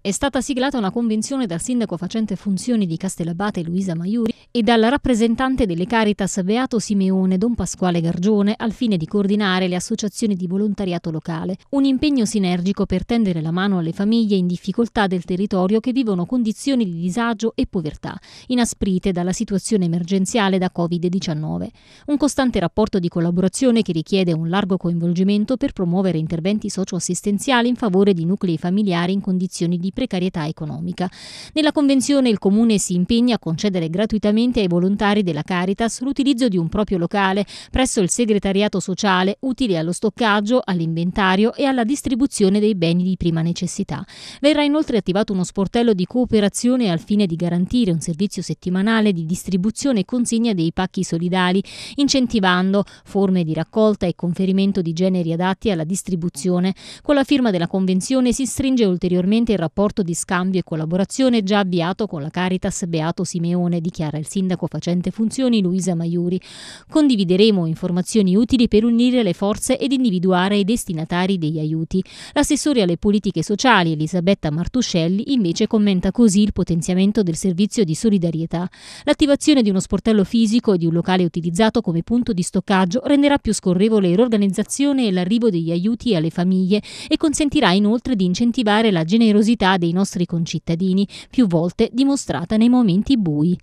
È stata siglata una convenzione dal sindaco facente funzioni di Castellabate Luisa Maiuri e dal rappresentante delle Caritas Beato Simeone Don Pasquale Gargione al fine di coordinare le associazioni di volontariato locale, un impegno sinergico per tendere la mano alle famiglie in difficoltà del territorio che vivono condizioni di disagio e povertà, inasprite dalla situazione emergenziale da Covid-19. Un costante rapporto di collaborazione che richiede un largo coinvolgimento per promuovere interventi socioassistenziali in favore di nuclei familiari in condizioni di di precarietà economica. Nella convenzione il Comune si impegna a concedere gratuitamente ai volontari della Caritas l'utilizzo di un proprio locale presso il segretariato sociale utile allo stoccaggio, all'inventario e alla distribuzione dei beni di prima necessità. Verrà inoltre attivato uno sportello di cooperazione al fine di garantire un servizio settimanale di distribuzione e consegna dei pacchi solidali, incentivando forme di raccolta e conferimento di generi adatti alla distribuzione. Con la firma della Convenzione si stringe ulteriormente il rapporto rapporto di scambio e collaborazione già avviato con la Caritas Beato Simeone, dichiara il sindaco facente funzioni Luisa Maiuri. Condivideremo informazioni utili per unire le forze ed individuare i destinatari degli aiuti. L'assessore alle politiche sociali Elisabetta Martuscelli invece commenta così il potenziamento del servizio di solidarietà. L'attivazione di uno sportello fisico e di un locale utilizzato come punto di stoccaggio renderà più scorrevole l'organizzazione e l'arrivo degli aiuti alle famiglie e consentirà inoltre di incentivare la generosità solidarietà dei nostri concittadini, più volte dimostrata nei momenti bui.